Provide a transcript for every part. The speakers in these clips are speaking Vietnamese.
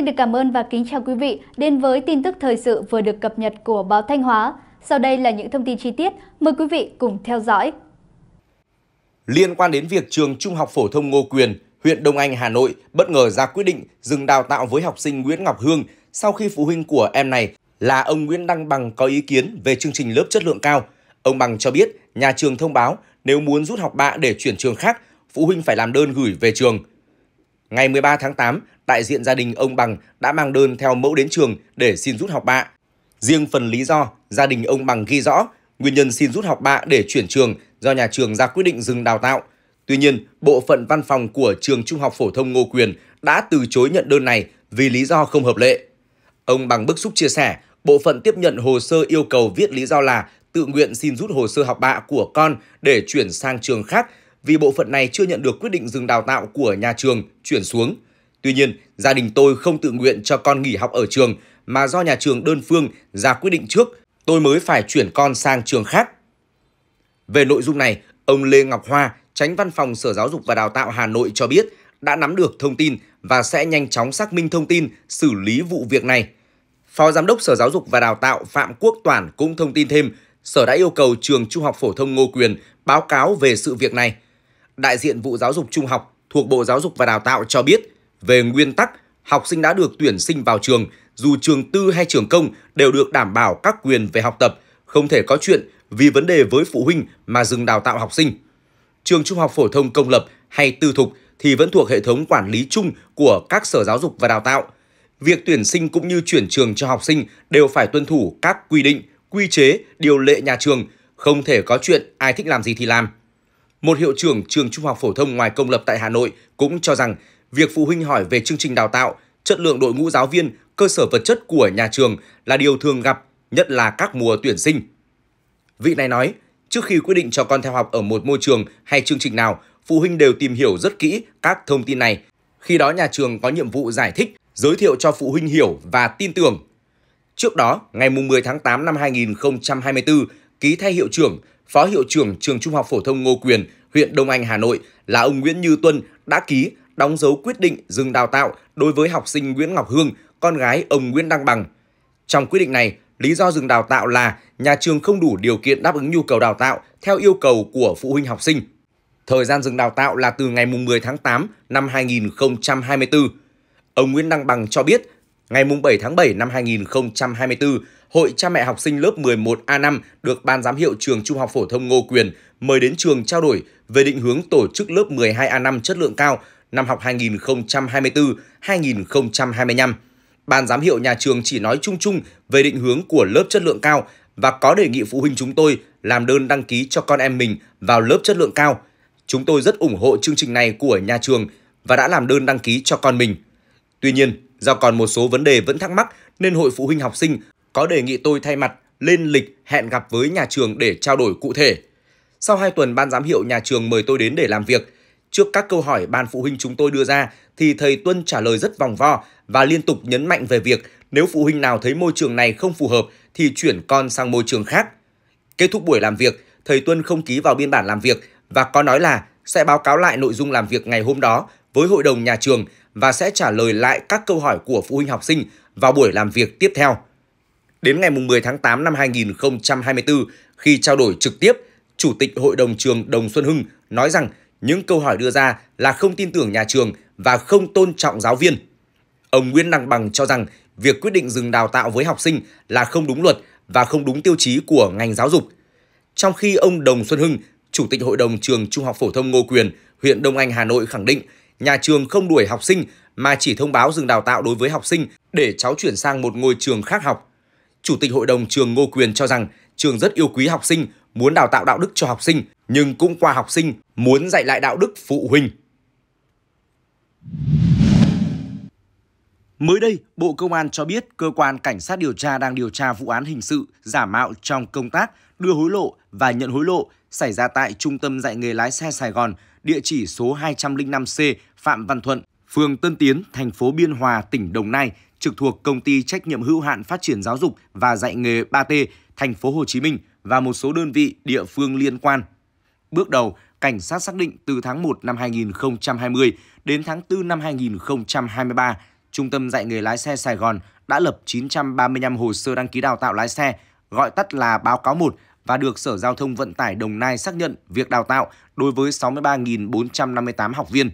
Xin được cảm ơn và kính chào quý vị đến với tin tức thời sự vừa được cập nhật của báo Thanh Hóa. Sau đây là những thông tin chi tiết, mời quý vị cùng theo dõi. Liên quan đến việc trường Trung học phổ thông Ngô Quyền, huyện Đông Anh, Hà Nội bất ngờ ra quyết định dừng đào tạo với học sinh Nguyễn Ngọc Hương sau khi phụ huynh của em này là ông Nguyễn Đăng Bằng có ý kiến về chương trình lớp chất lượng cao. Ông Bằng cho biết nhà trường thông báo nếu muốn rút học bạ để chuyển trường khác, phụ huynh phải làm đơn gửi về trường. Ngày 13 tháng 8, đại diện gia đình ông Bằng đã mang đơn theo mẫu đến trường để xin rút học bạ. Riêng phần lý do, gia đình ông Bằng ghi rõ nguyên nhân xin rút học bạ để chuyển trường do nhà trường ra quyết định dừng đào tạo. Tuy nhiên, bộ phận văn phòng của trường Trung học phổ thông Ngô Quyền đã từ chối nhận đơn này vì lý do không hợp lệ. Ông Bằng bức xúc chia sẻ, bộ phận tiếp nhận hồ sơ yêu cầu viết lý do là tự nguyện xin rút hồ sơ học bạ của con để chuyển sang trường khác vì bộ phận này chưa nhận được quyết định dừng đào tạo của nhà trường chuyển xuống. Tuy nhiên, gia đình tôi không tự nguyện cho con nghỉ học ở trường mà do nhà trường đơn phương ra quyết định trước, tôi mới phải chuyển con sang trường khác. Về nội dung này, ông Lê Ngọc Hoa, Tránh Văn phòng Sở Giáo dục và Đào tạo Hà Nội cho biết đã nắm được thông tin và sẽ nhanh chóng xác minh thông tin, xử lý vụ việc này. Phó Giám đốc Sở Giáo dục và Đào tạo Phạm Quốc Toản cũng thông tin thêm, Sở đã yêu cầu trường Trung học Phổ thông Ngô Quyền báo cáo về sự việc này – đại diện vụ giáo dục trung học thuộc Bộ Giáo dục và Đào tạo cho biết, về nguyên tắc, học sinh đã được tuyển sinh vào trường, dù trường tư hay trường công đều được đảm bảo các quyền về học tập, không thể có chuyện vì vấn đề với phụ huynh mà dừng đào tạo học sinh. Trường trung học phổ thông công lập hay tư thục thì vẫn thuộc hệ thống quản lý chung của các sở giáo dục và đào tạo. Việc tuyển sinh cũng như chuyển trường cho học sinh đều phải tuân thủ các quy định, quy chế, điều lệ nhà trường, không thể có chuyện ai thích làm gì thì làm. Một hiệu trưởng trường trung học phổ thông ngoài công lập tại Hà Nội cũng cho rằng việc phụ huynh hỏi về chương trình đào tạo, chất lượng đội ngũ giáo viên, cơ sở vật chất của nhà trường là điều thường gặp, nhất là các mùa tuyển sinh. Vị này nói, trước khi quyết định cho con theo học ở một môi trường hay chương trình nào, phụ huynh đều tìm hiểu rất kỹ các thông tin này. Khi đó nhà trường có nhiệm vụ giải thích, giới thiệu cho phụ huynh hiểu và tin tưởng. Trước đó, ngày 10 tháng 8 năm 2024, ký thay hiệu trưởng, Phó Hiệu trưởng Trường Trung học Phổ thông Ngô Quyền, huyện Đông Anh, Hà Nội là ông Nguyễn Như Tuân đã ký đóng dấu quyết định dừng đào tạo đối với học sinh Nguyễn Ngọc Hương, con gái ông Nguyễn Đăng Bằng. Trong quyết định này, lý do dừng đào tạo là nhà trường không đủ điều kiện đáp ứng nhu cầu đào tạo theo yêu cầu của phụ huynh học sinh. Thời gian dừng đào tạo là từ ngày 10 tháng 8 năm 2024. Ông Nguyễn Đăng Bằng cho biết Ngày 7 tháng 7 năm 2024, Hội cha mẹ học sinh lớp 11A5 được Ban giám hiệu trường Trung học phổ thông Ngô Quyền mời đến trường trao đổi về định hướng tổ chức lớp 12A5 chất lượng cao năm học 2024-2025. Ban giám hiệu nhà trường chỉ nói chung chung về định hướng của lớp chất lượng cao và có đề nghị phụ huynh chúng tôi làm đơn đăng ký cho con em mình vào lớp chất lượng cao. Chúng tôi rất ủng hộ chương trình này của nhà trường và đã làm đơn đăng ký cho con mình. Tuy nhiên, Do còn một số vấn đề vẫn thắc mắc nên hội phụ huynh học sinh có đề nghị tôi thay mặt lên lịch hẹn gặp với nhà trường để trao đổi cụ thể. Sau 2 tuần ban giám hiệu nhà trường mời tôi đến để làm việc, trước các câu hỏi ban phụ huynh chúng tôi đưa ra thì thầy Tuân trả lời rất vòng vo và liên tục nhấn mạnh về việc nếu phụ huynh nào thấy môi trường này không phù hợp thì chuyển con sang môi trường khác. Kết thúc buổi làm việc, thầy Tuân không ký vào biên bản làm việc và có nói là sẽ báo cáo lại nội dung làm việc ngày hôm đó với hội đồng nhà trường và sẽ trả lời lại các câu hỏi của phụ huynh học sinh vào buổi làm việc tiếp theo. Đến ngày 10 tháng 8 năm 2024, khi trao đổi trực tiếp, Chủ tịch Hội đồng trường Đồng Xuân Hưng nói rằng những câu hỏi đưa ra là không tin tưởng nhà trường và không tôn trọng giáo viên. Ông Nguyễn Đăng Bằng cho rằng việc quyết định dừng đào tạo với học sinh là không đúng luật và không đúng tiêu chí của ngành giáo dục. Trong khi ông Đồng Xuân Hưng, Chủ tịch Hội đồng trường Trung học phổ thông Ngô Quyền, huyện Đông Anh, Hà Nội khẳng định nhà trường không đuổi học sinh mà chỉ thông báo dừng đào tạo đối với học sinh để cháu chuyển sang một ngôi trường khác học. Chủ tịch hội đồng trường Ngô Quyền cho rằng trường rất yêu quý học sinh, muốn đào tạo đạo đức cho học sinh, nhưng cũng qua học sinh muốn dạy lại đạo đức phụ huynh. Mới đây, Bộ Công an cho biết cơ quan cảnh sát điều tra đang điều tra vụ án hình sự giả mạo trong công tác, đưa hối lộ và nhận hối lộ xảy ra tại Trung tâm dạy nghề lái xe Sài Gòn, địa chỉ số 205C Phạm Văn Thuận, phường Tân Tiến, thành phố Biên Hòa, tỉnh Đồng Nai, trực thuộc công ty trách nhiệm hữu hạn phát triển giáo dục và dạy nghề 3T, thành phố Hồ Chí Minh và một số đơn vị địa phương liên quan. Bước đầu, cảnh sát xác định từ tháng 1 năm 2020 đến tháng 4 năm 2023, Trung tâm dạy nghề lái xe Sài Gòn đã lập 935 hồ sơ đăng ký đào tạo lái xe, gọi tắt là báo cáo 1 và được Sở Giao thông Vận tải Đồng Nai xác nhận việc đào tạo đối với 63.458 học viên.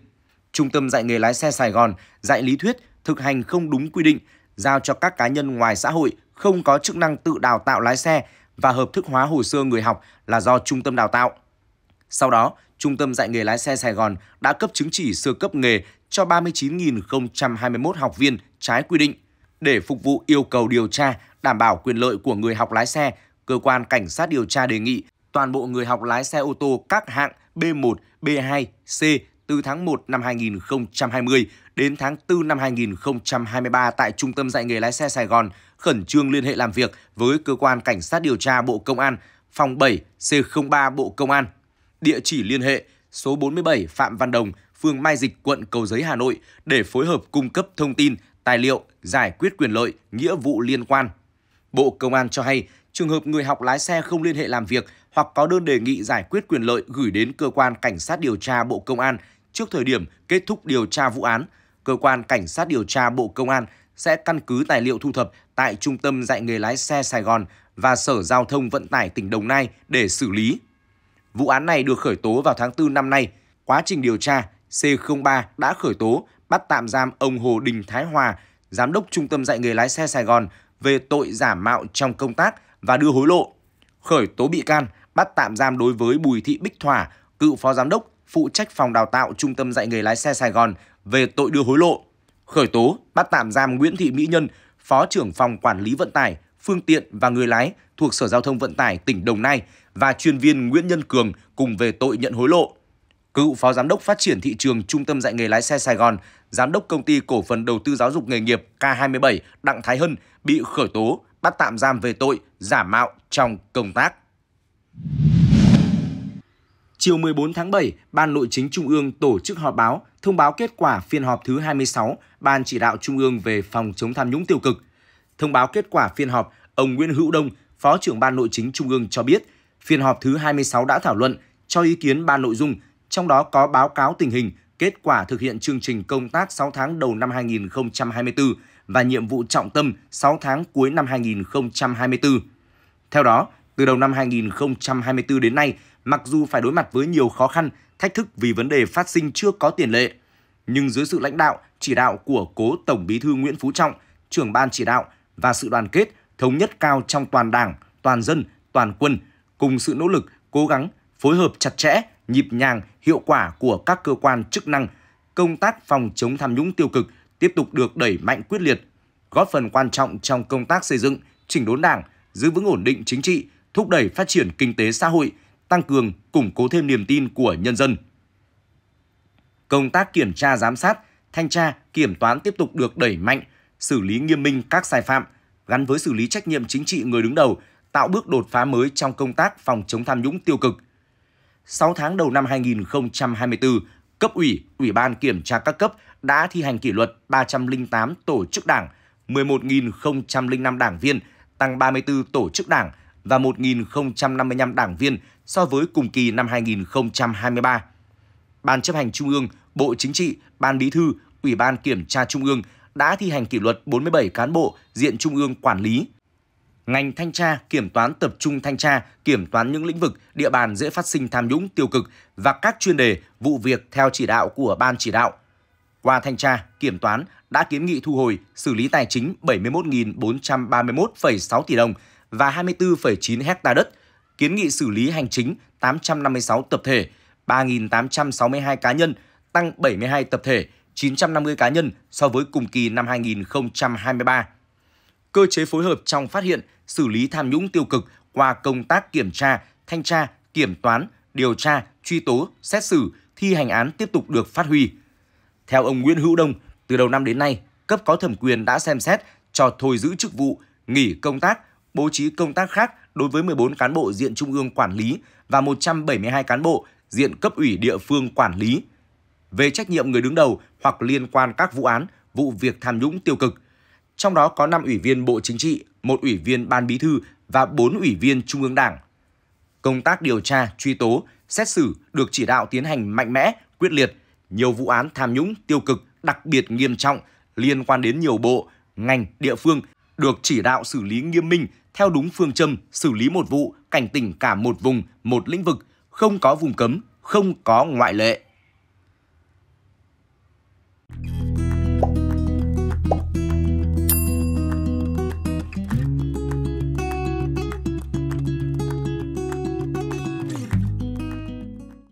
Trung tâm dạy nghề lái xe Sài Gòn dạy lý thuyết, thực hành không đúng quy định, giao cho các cá nhân ngoài xã hội không có chức năng tự đào tạo lái xe và hợp thức hóa hồ sơ người học là do trung tâm đào tạo. Sau đó, Trung tâm dạy nghề lái xe Sài Gòn đã cấp chứng chỉ sơ cấp nghề cho 39.021 học viên trái quy định để phục vụ yêu cầu điều tra đảm bảo quyền lợi của người học lái xe cơ quan cảnh sát điều tra đề nghị toàn bộ người học lái xe ô tô các hạng B1, B2, C từ tháng 1 năm 2020 đến tháng 4 năm 2023 tại Trung tâm dạy nghề lái xe Sài Gòn khẩn trương liên hệ làm việc với cơ quan cảnh sát điều tra Bộ Công an, phòng 7 C03 Bộ Công an. Địa chỉ liên hệ số 47 Phạm Văn Đồng, phường Mai Dịch, quận Cầu Giấy, Hà Nội để phối hợp cung cấp thông tin, tài liệu, giải quyết quyền lợi, nghĩa vụ liên quan. Bộ Công an cho hay trường hợp người học lái xe không liên hệ làm việc hoặc có đơn đề nghị giải quyết quyền lợi gửi đến cơ quan cảnh sát điều tra Bộ Công an trước thời điểm kết thúc điều tra vụ án, cơ quan cảnh sát điều tra Bộ Công an sẽ căn cứ tài liệu thu thập tại Trung tâm dạy nghề lái xe Sài Gòn và Sở Giao thông Vận tải tỉnh Đồng Nai để xử lý. Vụ án này được khởi tố vào tháng 4 năm nay. Quá trình điều tra, C03 đã khởi tố, bắt tạm giam ông Hồ Đình Thái Hòa, Giám đốc Trung tâm dạy nghề lái xe Sài Gòn về tội giả mạo trong công tác và đưa hối lộ, khởi tố bị can, bắt tạm giam đối với Bùi Thị Bích Thỏa, cựu phó giám đốc, phụ trách phòng đào tạo Trung tâm dạy nghề lái xe Sài Gòn về tội đưa hối lộ, khởi tố, bắt tạm giam Nguyễn Thị Mỹ Nhân, phó trưởng phòng quản lý vận tải, phương tiện và người lái thuộc Sở Giao thông Vận tải tỉnh Đồng Nai và chuyên viên Nguyễn Nhân Cường cùng về tội nhận hối lộ. Cựu Phó Giám đốc Phát triển Thị trường Trung tâm Dạy nghề Lái xe Sài Gòn, Giám đốc Công ty Cổ phần Đầu tư Giáo dục Nghề nghiệp K27 Đặng Thái Hân bị khởi tố, bắt tạm giam về tội giả mạo trong công tác. Chiều 14 tháng 7, Ban Nội chính Trung ương tổ chức họp báo thông báo kết quả phiên họp thứ 26 Ban chỉ đạo Trung ương về phòng chống tham nhũng tiêu cực. Thông báo kết quả phiên họp, ông Nguyễn Hữu Đông, Phó trưởng Ban Nội chính Trung ương cho biết, phiên họp thứ 26 đã thảo luận cho ý kiến ba nội dung, trong đó có báo cáo tình hình, kết quả thực hiện chương trình công tác 6 tháng đầu năm 2024 và nhiệm vụ trọng tâm 6 tháng cuối năm 2024. Theo đó, từ đầu năm 2024 đến nay, mặc dù phải đối mặt với nhiều khó khăn, thách thức vì vấn đề phát sinh chưa có tiền lệ, nhưng dưới sự lãnh đạo, chỉ đạo của cố Tổng Bí thư Nguyễn Phú Trọng, trưởng ban chỉ đạo và sự đoàn kết, thống nhất cao trong toàn Đảng, toàn dân, toàn quân cùng sự nỗ lực, cố gắng, phối hợp chặt chẽ, nhịp nhàng, hiệu quả của các cơ quan chức năng, công tác phòng chống tham nhũng tiêu cực tiếp tục được đẩy mạnh quyết liệt, góp phần quan trọng trong công tác xây dựng, chỉnh đốn đảng, giữ vững ổn định chính trị, thúc đẩy phát triển kinh tế xã hội, tăng cường, củng cố thêm niềm tin của nhân dân. Công tác kiểm tra giám sát, thanh tra, kiểm toán tiếp tục được đẩy mạnh, xử lý nghiêm minh các sai phạm, gắn với xử lý trách nhiệm chính trị người đứng đầu, tạo bước đột phá mới trong công tác phòng chống tham nhũng tiêu cực. 6 tháng đầu năm 2024, cấp ủy, ủy ban kiểm tra các cấp đã thi hành kỷ luật 308 tổ chức đảng, 11.005 đảng viên, tăng 34 tổ chức đảng và 1.055 đảng viên so với cùng kỳ năm 2023. Ban chấp hành Trung ương, Bộ Chính trị, Ban Bí thư, Ủy ban Kiểm tra Trung ương đã thi hành kỷ luật 47 cán bộ diện Trung ương quản lý, ngành thanh tra, kiểm toán tập trung thanh tra, kiểm toán những lĩnh vực, địa bàn dễ phát sinh tham nhũng tiêu cực và các chuyên đề, vụ việc theo chỉ đạo của Ban chỉ đạo. Qua thanh tra, kiểm toán đã kiến nghị thu hồi, xử lý tài chính 71.431,6 tỷ đồng và 24,9 hecta đất, kiến nghị xử lý hành chính 856 tập thể, 3.862 cá nhân, tăng 72 tập thể, 950 cá nhân so với cùng kỳ năm 2023 cơ chế phối hợp trong phát hiện, xử lý tham nhũng tiêu cực qua công tác kiểm tra, thanh tra, kiểm toán, điều tra, truy tố, xét xử, thi hành án tiếp tục được phát huy. Theo ông Nguyễn Hữu Đông, từ đầu năm đến nay, cấp có thẩm quyền đã xem xét cho thôi giữ chức vụ, nghỉ công tác, bố trí công tác khác đối với 14 cán bộ diện trung ương quản lý và 172 cán bộ diện cấp ủy địa phương quản lý. Về trách nhiệm người đứng đầu hoặc liên quan các vụ án, vụ việc tham nhũng tiêu cực, trong đó có 5 ủy viên Bộ Chính trị, một ủy viên Ban Bí thư và bốn ủy viên Trung ương Đảng. Công tác điều tra, truy tố, xét xử được chỉ đạo tiến hành mạnh mẽ, quyết liệt, nhiều vụ án tham nhũng tiêu cực đặc biệt nghiêm trọng liên quan đến nhiều bộ, ngành, địa phương được chỉ đạo xử lý nghiêm minh theo đúng phương châm xử lý một vụ, cảnh tỉnh cả một vùng, một lĩnh vực, không có vùng cấm, không có ngoại lệ.